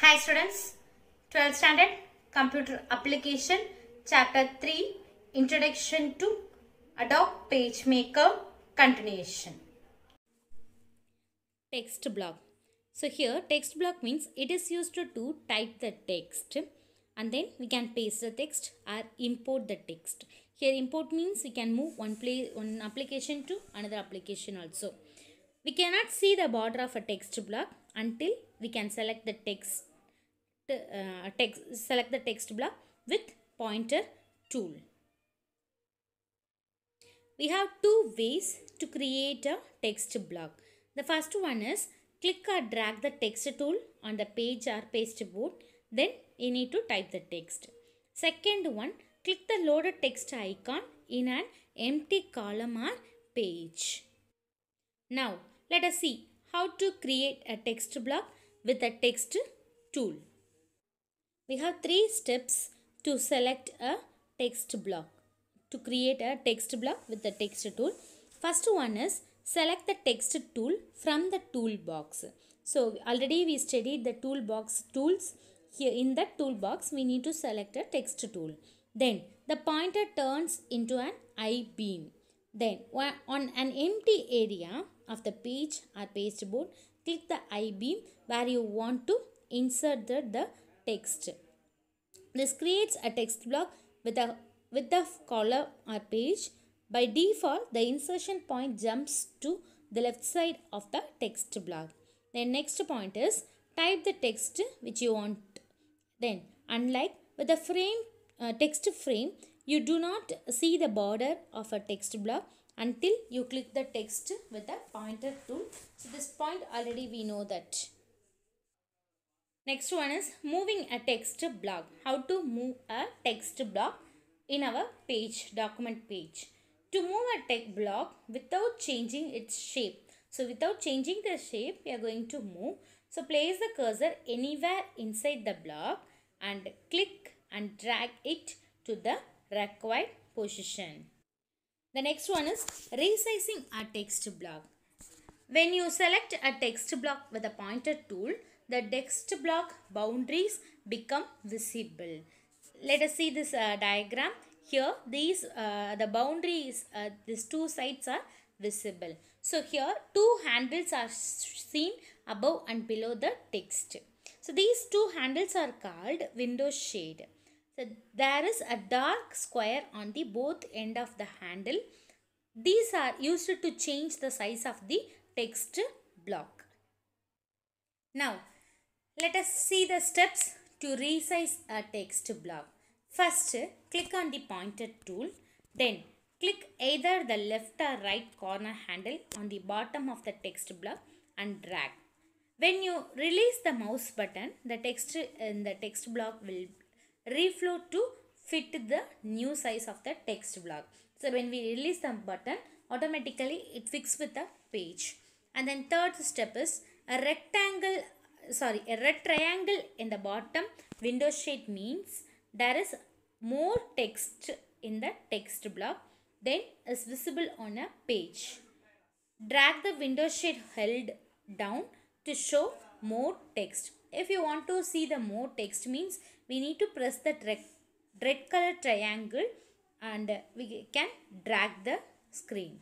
Hi students, 12th standard computer application chapter 3 introduction to Adobe PageMaker continuation. Text block. So here text block means it is used to, to type the text and then we can paste the text or import the text. Here import means we can move one place one application to another application also. We cannot see the border of a text block until we can select the text uh, text select the text block with pointer tool we have two ways to create a text block the first one is click or drag the text tool on the page or pasteboard then you need to type the text second one click the loaded text icon in an empty column or page now let us see how to create a text block with the text tool we have three steps to select a text block to create a text block with the text tool first one is select the text tool from the toolbox so already we studied the toolbox tools here in that toolbox we need to select a text tool then the pointer turns into an i-beam then on an empty area of the page or page board click the i-beam where you want to insert the, the text. This creates a text block with a with the column or page. By default, the insertion point jumps to the left side of the text block. Then next point is type the text which you want. Then unlike with the frame uh, text frame, you do not see the border of a text block until you click the text with the pointer tool. So this point already we know that. Next one is moving a text block. How to move a text block in our page, document page. To move a text block without changing its shape. So without changing the shape, we are going to move. So place the cursor anywhere inside the block and click and drag it to the required position. The next one is resizing a text block. When you select a text block with a pointer tool, the text block boundaries become visible. Let us see this uh, diagram. Here these uh, the boundaries, uh, these two sides are visible. So here two handles are seen above and below the text. So these two handles are called window shade. So there is a dark square on the both end of the handle. These are used to change the size of the text block. Now let us see the steps to resize a text block. First, click on the pointer tool. Then, click either the left or right corner handle on the bottom of the text block and drag. When you release the mouse button, the text in uh, the text block will reflow to fit the new size of the text block. So when we release the button, automatically it fixes with the page. And then third step is a rectangle sorry a red triangle in the bottom window shade means there is more text in the text block than is visible on a page drag the window shade held down to show more text if you want to see the more text means we need to press the red color triangle and we can drag the screen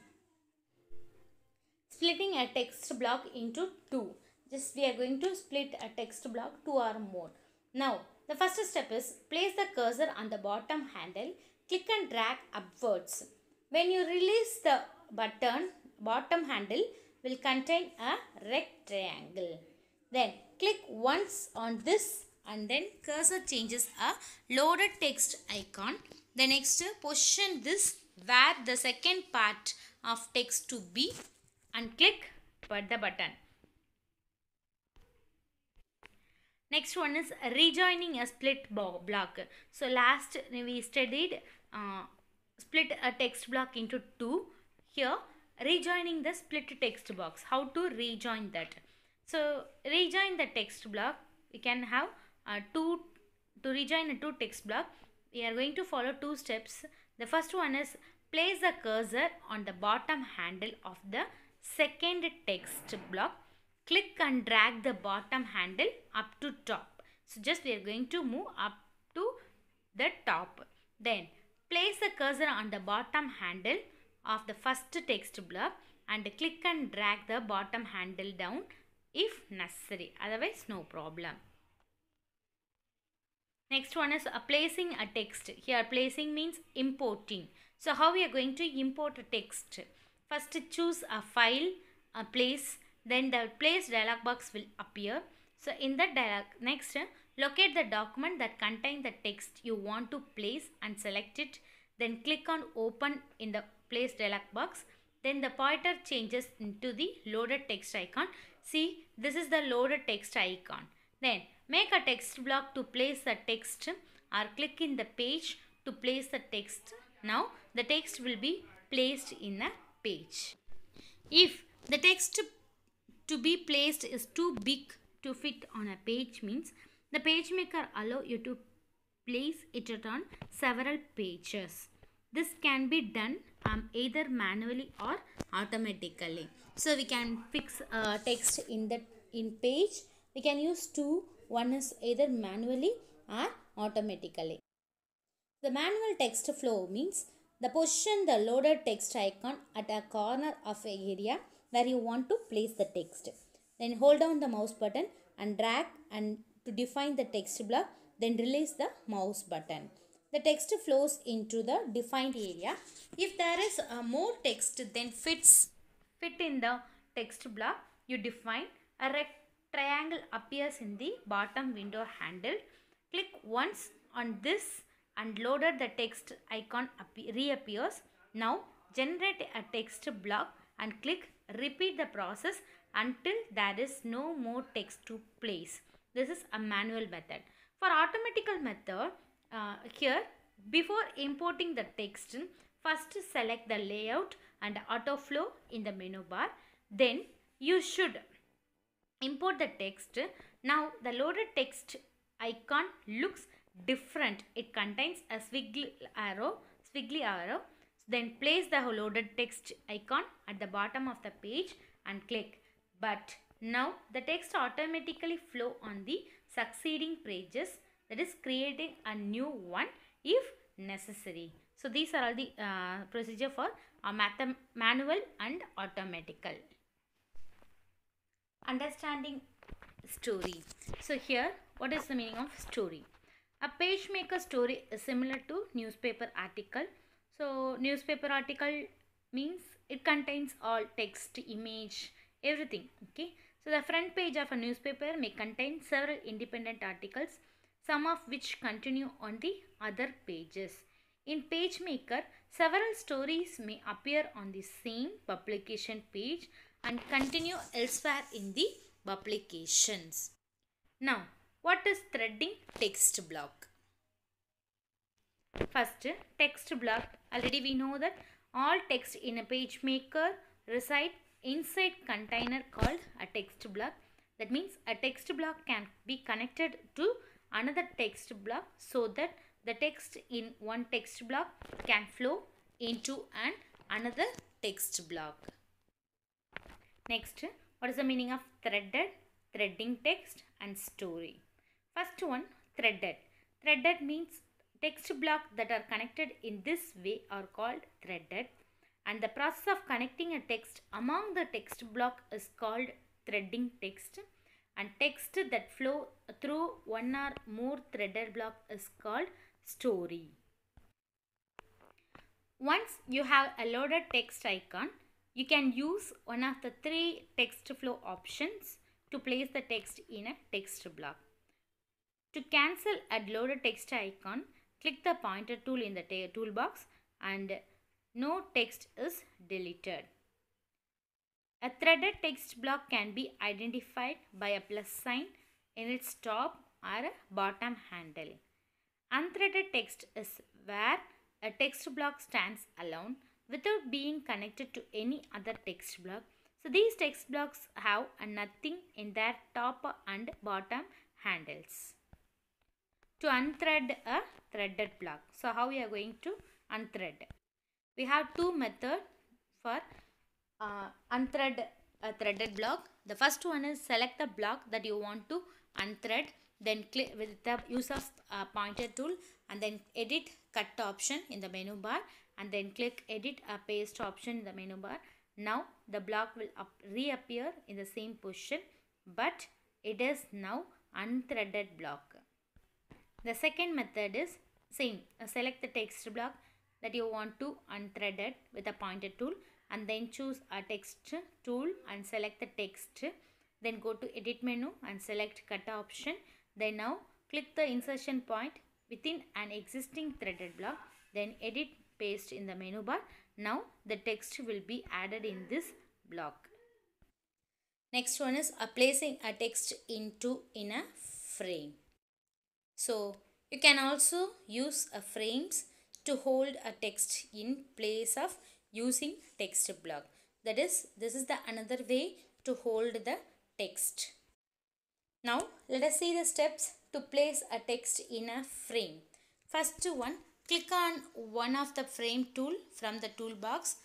splitting a text block into two just we are going to split a text block two or more. Now the first step is place the cursor on the bottom handle, click and drag upwards. When you release the button, bottom handle will contain a rectangle. Then click once on this and then cursor changes a loaded text icon. The next position this where the second part of text to be and click for the button. Next one is rejoining a split block. So last we studied uh, split a text block into two. Here rejoining the split text box. How to rejoin that. So rejoin the text block. We can have uh, two to rejoin a two text block. We are going to follow two steps. The first one is place the cursor on the bottom handle of the second text block click and drag the bottom handle up to top. So just we are going to move up to the top. Then place the cursor on the bottom handle of the first text block and click and drag the bottom handle down if necessary otherwise no problem. Next one is placing a text. Here placing means importing. So how we are going to import a text? First choose a file, a place, then the place dialog box will appear. So in that dialog, next locate the document that contains the text you want to place and select it. Then click on open in the place dialog box. Then the pointer changes into the loaded text icon. See, this is the loaded text icon. Then make a text block to place the text or click in the page to place the text. Now the text will be placed in a page. If the text to be placed is too big to fit on a page means the page maker allow you to place it on several pages. This can be done um, either manually or automatically. So we can fix uh, text in the in page. We can use two. One is either manually or automatically. The manual text flow means the position the loaded text icon at a corner of a area where you want to place the text. Then hold down the mouse button and drag and to define the text block then release the mouse button. The text flows into the defined area. If there is more text then fits fit in the text block you define a triangle appears in the bottom window handle. Click once on this and loaded the text icon reappears. Now generate a text block and click Repeat the process until there is no more text to place. This is a manual method. For automatical method, uh, here before importing the text, first select the layout and auto flow in the menu bar. Then you should import the text. Now the loaded text icon looks different. It contains a swiggly arrow, swiggly arrow then place the loaded text icon at the bottom of the page and click. But now the text automatically flow on the succeeding pages that is creating a new one if necessary. So these are all the uh, procedure for uh, manual and automatical. Understanding story. So here what is the meaning of story? A page maker story is similar to newspaper article so newspaper article means it contains all text, image, everything. Okay. So the front page of a newspaper may contain several independent articles, some of which continue on the other pages. In PageMaker, several stories may appear on the same publication page and continue elsewhere in the publications. Now, what is threading text block? First, text block. Already we know that all text in a page maker reside inside container called a text block. That means a text block can be connected to another text block so that the text in one text block can flow into an another text block. Next, what is the meaning of threaded, threading text and story? First one, threaded. Threaded means text blocks that are connected in this way are called threaded and the process of connecting a text among the text block is called threading text and text that flow through one or more threaded block is called story. Once you have a loaded text icon, you can use one of the three text flow options to place the text in a text block. To cancel a loaded text icon, Click the pointer tool in the toolbox and no text is deleted. A threaded text block can be identified by a plus sign in its top or bottom handle. Unthreaded text is where a text block stands alone without being connected to any other text block. So these text blocks have nothing in their top and bottom handles to unthread a threaded block. So how we are going to unthread? We have two method for uh, unthread a threaded block. The first one is select the block that you want to unthread then click with the use of uh, pointer tool and then edit cut option in the menu bar and then click edit a uh, paste option in the menu bar. Now the block will up, reappear in the same position but it is now unthreaded block. The second method is same. Uh, select the text block that you want to unthread it with a pointer tool and then choose a text tool and select the text. Then go to edit menu and select cut option. Then now click the insertion point within an existing threaded block. Then edit paste in the menu bar. Now the text will be added in this block. Next one is placing a text into in a frame. So you can also use a frames to hold a text in place of using text block. That is, this is the another way to hold the text. Now let us see the steps to place a text in a frame. First one, click on one of the frame tool from the toolbox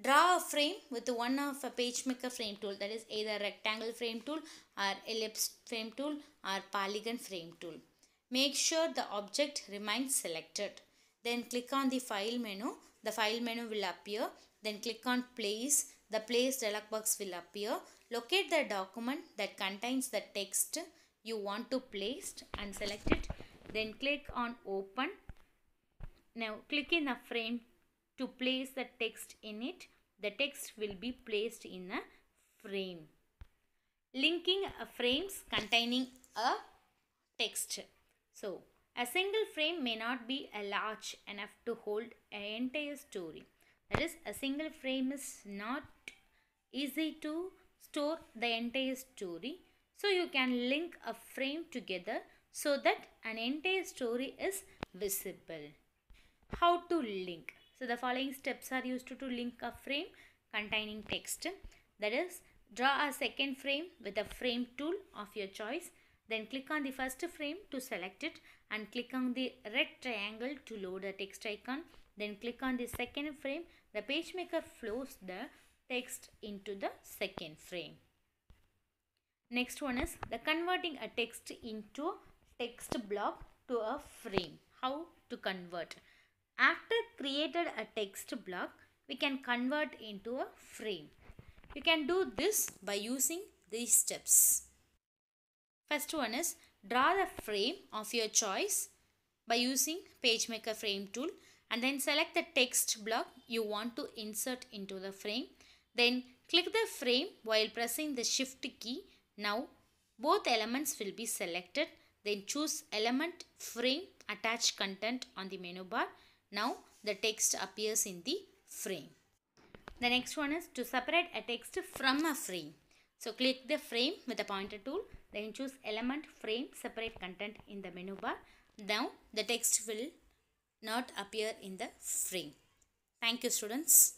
Draw a frame with one of a page maker frame tool that is either rectangle frame tool or ellipse frame tool or polygon frame tool. Make sure the object remains selected. Then click on the file menu. The file menu will appear. Then click on place. The place dialog box will appear. Locate the document that contains the text you want to place and select it. Then click on open. Now click in the frame to place the text in it, the text will be placed in a frame. Linking frames containing a text. So, a single frame may not be large enough to hold an entire story. That is, a single frame is not easy to store the entire story. So, you can link a frame together so that an entire story is visible. How to link? So the following steps are used to, to link a frame containing text. That is, draw a second frame with a frame tool of your choice. Then click on the first frame to select it and click on the red triangle to load a text icon. Then click on the second frame. The page maker flows the text into the second frame. Next one is the converting a text into text block to a frame. How to convert? After created a text block, we can convert into a frame. You can do this by using these steps. First one is draw the frame of your choice by using PageMaker frame tool and then select the text block you want to insert into the frame. Then click the frame while pressing the shift key. Now both elements will be selected. Then choose element, frame, attach content on the menu bar now the text appears in the frame. The next one is to separate a text from a frame. So click the frame with the pointer tool. Then choose element frame separate content in the menu bar. Now the text will not appear in the frame. Thank you students.